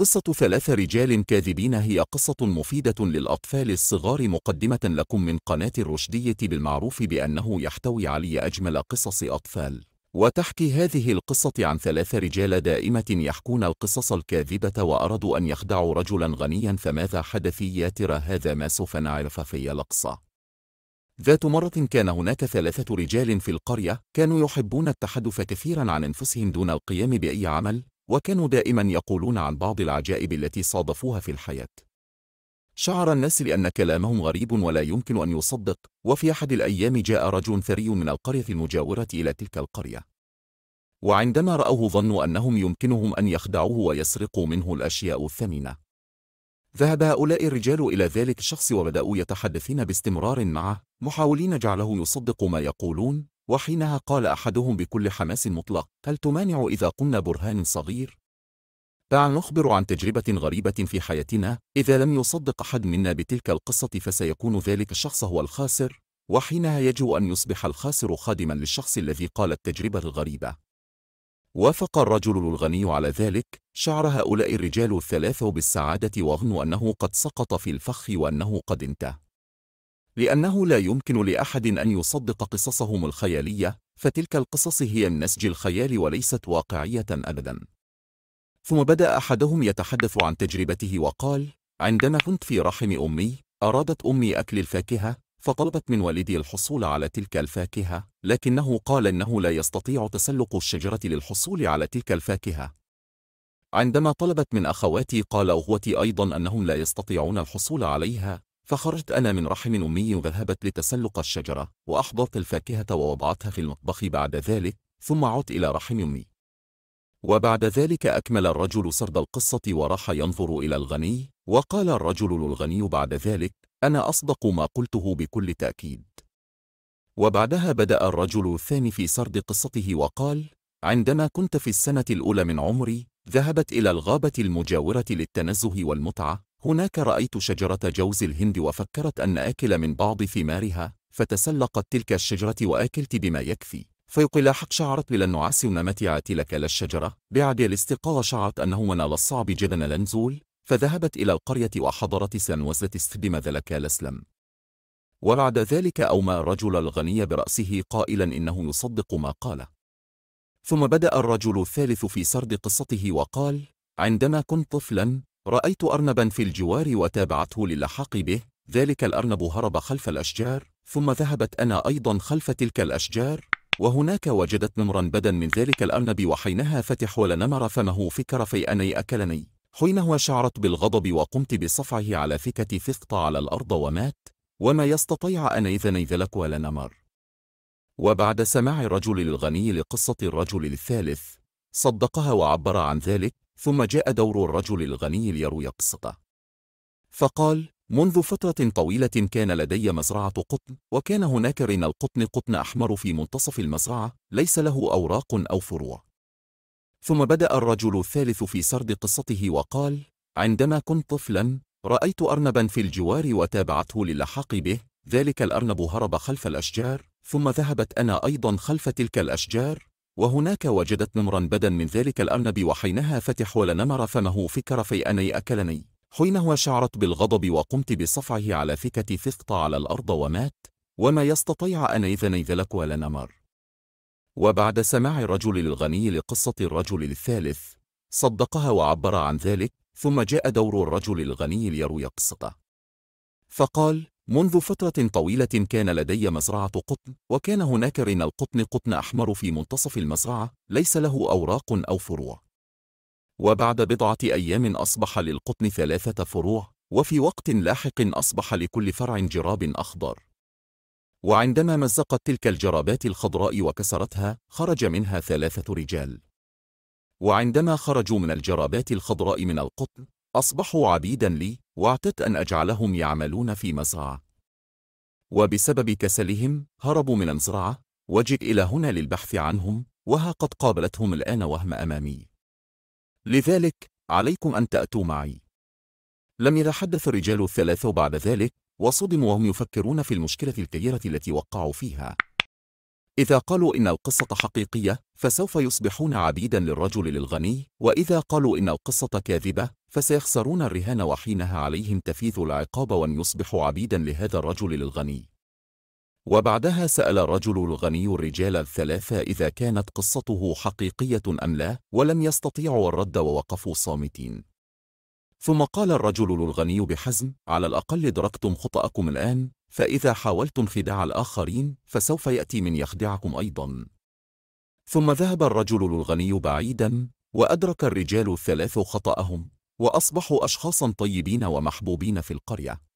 قصة ثلاث رجال كاذبين هي قصة مفيدة للأطفال الصغار مقدمة لكم من قناة الرشدية بالمعروف بأنه يحتوي علي أجمل قصص أطفال وتحكي هذه القصة عن ثلاث رجال دائمة يحكون القصص الكاذبة وأرادوا أن يخدعوا رجلا غنيا فماذا حدث يا ترى هذا ما سوف نعرف في لقصة ذات مرة كان هناك ثلاثة رجال في القرية كانوا يحبون التحدث كثيرا عن أنفسهم دون القيام بأي عمل وكانوا دائما يقولون عن بعض العجائب التي صادفوها في الحياة شعر الناس لأن كلامهم غريب ولا يمكن أن يصدق وفي أحد الأيام جاء رجل ثري من القرية المجاورة إلى تلك القرية وعندما رأوه ظنوا أنهم يمكنهم أن يخدعوه ويسرقوا منه الأشياء الثمينة ذهب هؤلاء الرجال إلى ذلك الشخص وبدأوا يتحدثين باستمرار معه محاولين جعله يصدق ما يقولون وحينها قال أحدهم بكل حماس مطلق هل تمانع إذا قمنا برهان صغير؟ تعال نخبر عن تجربة غريبة في حياتنا إذا لم يصدق أحد منا بتلك القصة فسيكون ذلك الشخص هو الخاسر وحينها يجب أن يصبح الخاسر خادما للشخص الذي قال التجربة الغريبة وافق الرجل الغني على ذلك شعر هؤلاء الرجال الثلاثة بالسعادة وغنوا أنه قد سقط في الفخ وأنه قد انتهى لأنه لا يمكن لأحد أن يصدق قصصهم الخيالية فتلك القصص هي من نسج الخيال وليست واقعية أبدا ثم بدأ أحدهم يتحدث عن تجربته وقال عندما كنت في رحم أمي أرادت أمي أكل الفاكهة فطلبت من والدي الحصول على تلك الفاكهة لكنه قال أنه لا يستطيع تسلق الشجرة للحصول على تلك الفاكهة عندما طلبت من أخواتي قال أخوتي أيضا أنهم لا يستطيعون الحصول عليها فخرجت أنا من رحم أمي وذهبت لتسلق الشجرة وأحضرت الفاكهة ووضعتها في المطبخ بعد ذلك ثم عدت إلى رحم أمي وبعد ذلك أكمل الرجل سرد القصة وراح ينظر إلى الغني وقال الرجل الغني بعد ذلك أنا أصدق ما قلته بكل تأكيد وبعدها بدأ الرجل الثاني في سرد قصته وقال عندما كنت في السنة الأولى من عمري ذهبت إلى الغابة المجاورة للتنزه والمتعة هناك رأيت شجرة جوز الهند وفكرت أن آكل من بعض ثمارها فتسلقت تلك الشجرة وآكلت بما يكفي حق شعرت للنعاس نمت لك للشجرة بعد الاستقاء شعرت أنه من الصعب جدا لنزول فذهبت إلى القرية وحضرت سنوزة استخدم ذلك لسلم وبعد ذلك أومى الرجل الغني برأسه قائلا إنه يصدق ما قاله ثم بدأ الرجل الثالث في سرد قصته وقال عندما كنت طفلا رأيت أرنبا في الجوار وتابعته للحاق به ذلك الأرنب هرب خلف الأشجار ثم ذهبت أنا أيضا خلف تلك الأشجار وهناك وجدت نمرا بدا من ذلك الأرنب وحينها فتح ولنمر فمه فكر أني أكلني حينها شعرت بالغضب وقمت بصفعه على فكة فقط على الأرض ومات وما يستطيع أن إذا نيذلك ولنمر وبعد سماع الرجل الغني لقصة الرجل الثالث صدقها وعبر عن ذلك ثم جاء دور الرجل الغني ليروي قصته فقال منذ فترة طويلة كان لدي مزرعة قطن وكان هناك رن القطن قطن أحمر في منتصف المزرعة ليس له أوراق أو فروع ثم بدأ الرجل الثالث في سرد قصته وقال عندما كنت طفلا رأيت أرنبا في الجوار وتابعته للحاق به ذلك الأرنب هرب خلف الأشجار ثم ذهبت أنا أيضا خلف تلك الأشجار وهناك وجدت نمرا بدا من ذلك الأرنب وحينها فتح ولنمر فمه فكر فيأني أكلني حينها شعرت بالغضب وقمت بصفعه على فكة فثقة على الأرض ومات وما يستطيع أن ذلك ولنمر وبعد سماع الرجل الغني لقصة الرجل الثالث صدقها وعبر عن ذلك ثم جاء دور الرجل الغني ليروي قصته فقال منذ فترة طويلة كان لدي مزرعة قطن وكان هناك رن القطن قطن أحمر في منتصف المزرعة ليس له أوراق أو فروع وبعد بضعة أيام أصبح للقطن ثلاثة فروع وفي وقت لاحق أصبح لكل فرع جراب أخضر وعندما مزقت تلك الجرابات الخضراء وكسرتها خرج منها ثلاثة رجال وعندما خرجوا من الجرابات الخضراء من القطن أصبحوا عبيدا لي واعتدت أن أجعلهم يعملون في مصراع وبسبب كسلهم هربوا من المزرعة وجئت إلى هنا للبحث عنهم وها قد قابلتهم الآن وهم أمامي لذلك عليكم أن تأتوا معي لم يتحدث الرجال الثلاثة بعد ذلك وصدموا وهم يفكرون في المشكلة الكبيرة التي وقعوا فيها إذا قالوا إن القصة حقيقية فسوف يصبحون عبيدا للرجل الغني وإذا قالوا إن القصة كاذبة فسيخسرون الرهان وحينها عليهم تفيذ العقاب وأن يصبحوا عبيدا لهذا الرجل الغني وبعدها سأل الرجل الغني الرجال الثلاثة إذا كانت قصته حقيقية أم لا ولم يستطيعوا الرد ووقفوا صامتين ثم قال الرجل الغني بحزم على الأقل دركتم خطأكم الآن فإذا حاولتم خداع الآخرين فسوف يأتي من يخدعكم أيضا ثم ذهب الرجل الغني بعيدا وأدرك الرجال الثلاث خطأهم وأصبحوا أشخاصا طيبين ومحبوبين في القرية